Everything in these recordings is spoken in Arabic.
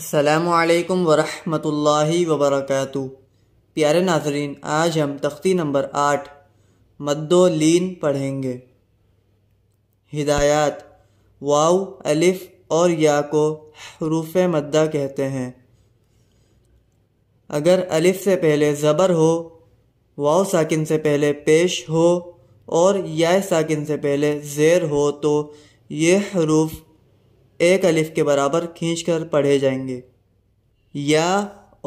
السلام علیکم ورحمۃ اللہ وبرکاتہ پیارے ناظرین آج ہم تختی نمبر آٹھ مد و لین پڑھیں گے ہدایات واؤ الف اور یا کو حروف مدہ کہتے ہیں اگر الف سے پہلے زبر ہو واؤ ساکن سے پہلے پیش ہو اور یا ساکن سے پہلے زیر ہو تو یہ حروف ایک الف کے برابر کھینچ کر پڑھے جائیں گے یا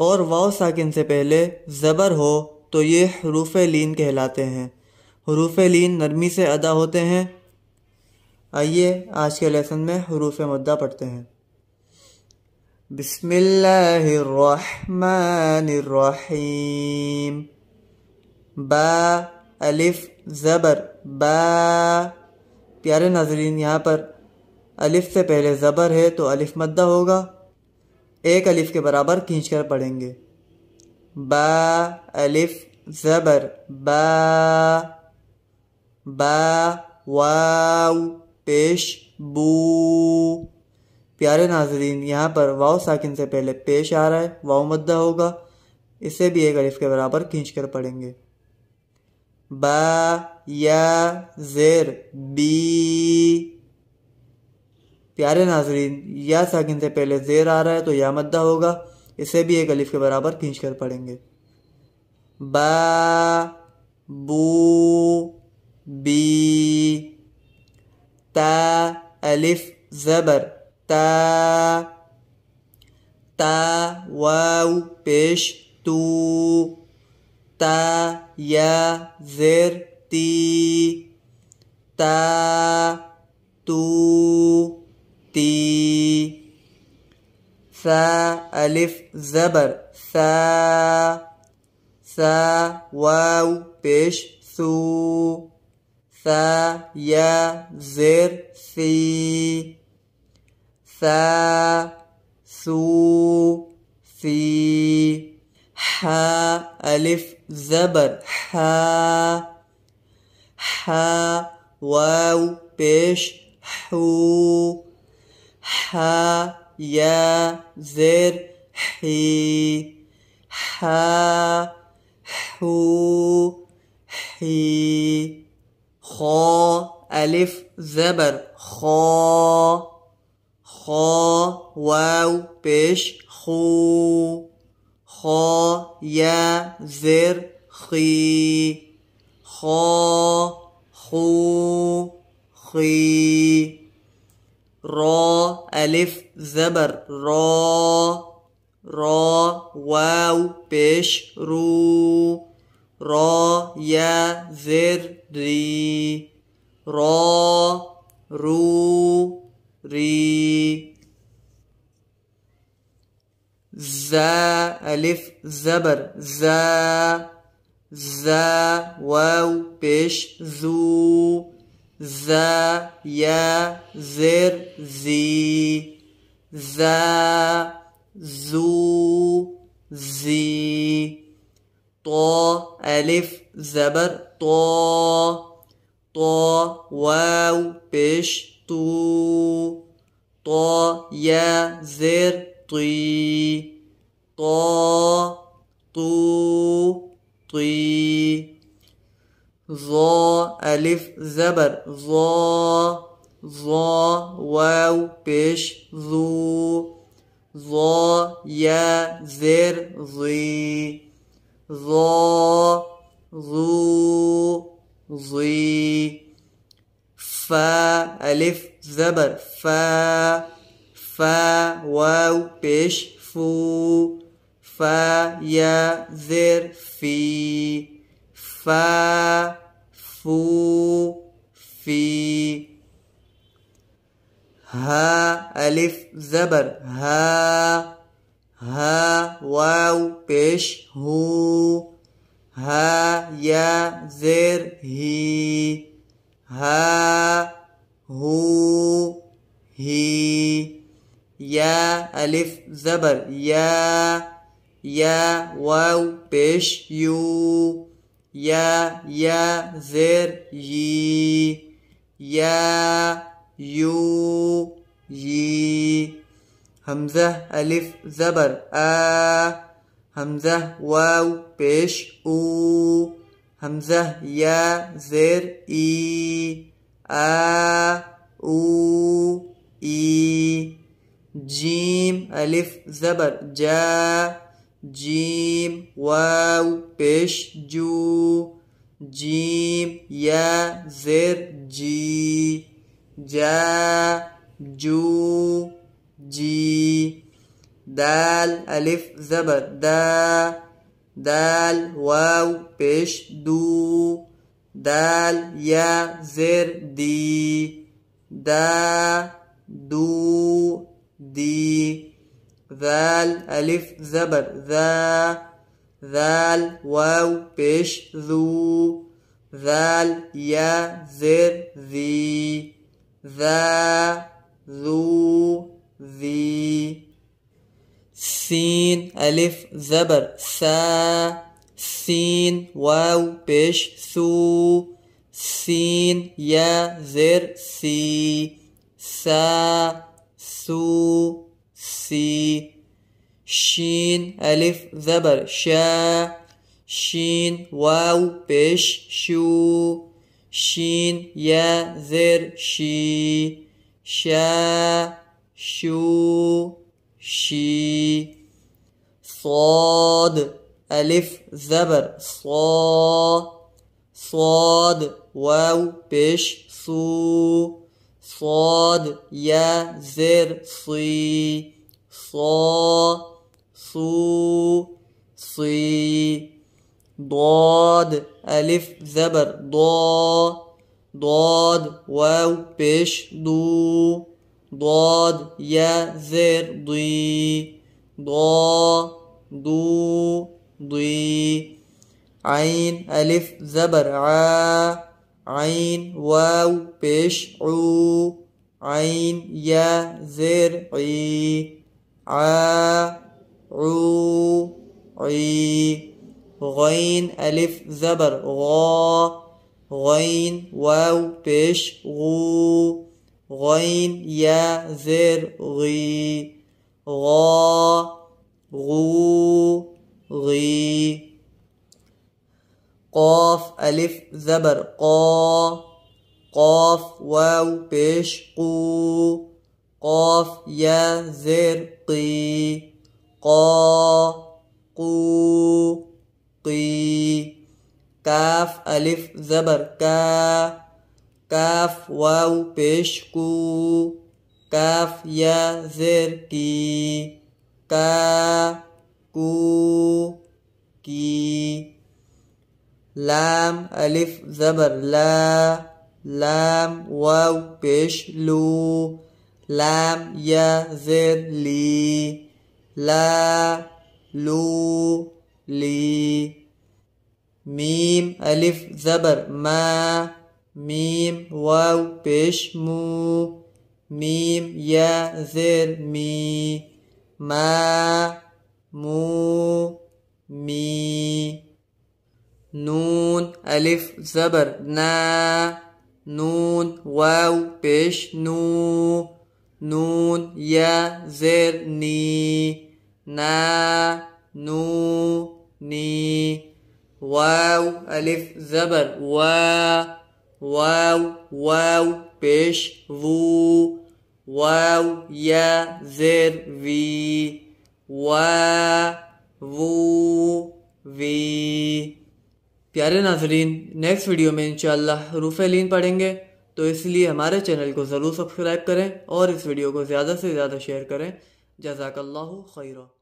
اور واؤ ساکن سے پہلے زبر ہو تو یہ حروف لین کہلاتے ہیں حروف لین نرمی سے ادا ہوتے ہیں آئیے آج کے لیسن میں حروف مدہ پڑھتے ہیں بسم اللہ الرحمن الرحیم با الف زبر با پیارے ناظرین یہاں پر الف سے پہلے زبر ہے تو الف مدہ ہوگا ایک الف کے برابر کھینچ کر پڑھیں گے با الف زبر با با واو پیش بو پیارے ناظرین یہاں پر واو ساکن سے پہلے پیش آ رہا ہے واو مدہ ہوگا اسے بھی ایک الف کے برابر کھینچ کر پڑھیں گے با یا زیر بی پیارے ناظرین یا ساکن سے پہلے زیر آ رہا ہے تو یا مدہ ہوگا اسے بھی ایک الف کے برابر کھینچ کر پڑھیں گے با بو بی تا علیف زبر تا تا واو پیش تو تا یا زیر تی تا تو تي ثا ألف زبر ثا ثا واو بش ثو ثا يا زر ثي ثا ثو ثي حا ألف زبر حا حا واو بش حو ح يا زر حي ح حو حي خا ألف زبر خا خا واو بش خو خا يا زر خي خا خو خي را ألف زبر را را واو بش رو را يا زر ري را رو ري زا ألف زبر زا زا واو بش زو the, ya, zir, zi, the, zu, zee to, alif, zabar, to, to, waw, pish, tu, to, ya, zir, ti, to, tu, ti, ظا ألف زبر ظا ظا واو بش ذو ظا يا زر ظي ظا ظو ظي فا ألف زبر فا فا واو بش فو فا يا زر في فا فو في ها ألف زبر ها ها واو بش هو ها يا زر هي ها هو هي يا ألف زبر يا يا واو بش يو یا یا زیر یی یا یو یی حمزہ الف زبر آ حمزہ واو پیش او حمزہ یا زیر ای آ او ای جیم الف زبر جا جيم واو بش جو جيم يا زر جي جا جو جي دال ألف زبر دا دال واو بش دو دال يا زر دي دا دو دي ذال ألف زبر ذا ذال واو بش ذو ذال يا زر ذي ذا ذو ذي سين ألف زبر سا سين واو بش ثو سين يا زر سي سا ثو سي شين ألف زبر شا شين واو بش شو شين يا زر شي شا شو شي صاد ألف زبر صا صاد واو بش صو صاد يا زر صي ص صو صي ضاد ألف زبر ض ضاد واو بش دو ضاد يا زر ضي ضا دو ضي عين ألف زبر ع عين واو بش عو عين يا زر عي ع عو عي غين ألف زبر غا غين واو بش غو غين يا زر غي غا غو غي قاف ألف زبر قا قاف واو بش قو قاف يا زرقي قا قو قي كاف ألف زبر كا كاف واو بشكو كاف يا زرقي كا كو كي لام ألف زبر لا لام واو بشلو لو لم يزد لي لا لو لي ميم ألف زبر ما ميم واو بش مو ميم يا زر مي ما مو مي نون ألف زبر نا نون واو بش نو نون یا زیر نی نا نو نی واو الف زبر وا واو واو پیش وو واو یا زیر وی وا وو وی پیارے ناظرین نیکسٹ ویڈیو میں انشاءاللہ حروف علین پڑھیں گے تو اس لیے ہمارے چینل کو ضرور سبسکرائب کریں اور اس ویڈیو کو زیادہ سے زیادہ شیئر کریں جزاک اللہ خیرہ